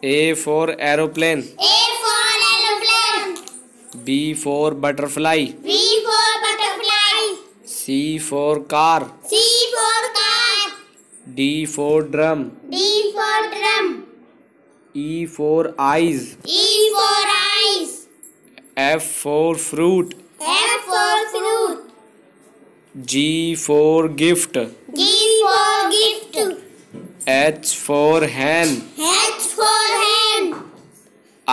A for aeroplane. A for aeroplane. B for butterfly. B for butterfly. C for car. C for car. D for drum. D for drum. E for eyes. E for eyes. F for fruit. F for fruit. G for gift. G for gift. H for hen. H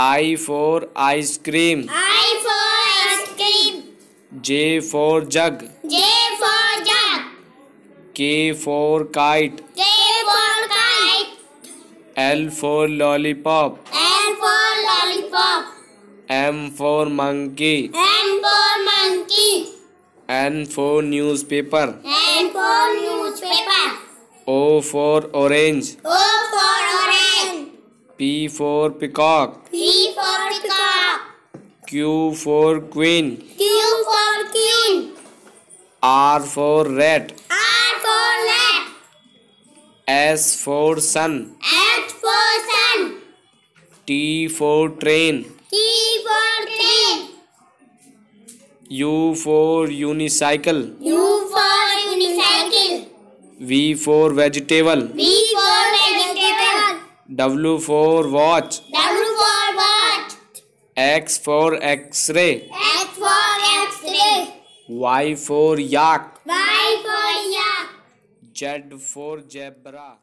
I for ice cream. I for ice cream. J for jug. J for jug. K for kite. K for kite. L for lollipop. L for lollipop. M for monkey. M for monkey. N for newspaper. N for newspaper. O for orange. O P for peacock. P for peacock. Q for queen. Q for queen. R for rat. R for rat. S for sun. S for sun. T for train. T for train. U for unicycle. U for unicycle. V for vegetable. V W for watch. W for watch. X for X-ray. X for X-ray. Y for yak. Y for yak. Z for zebra.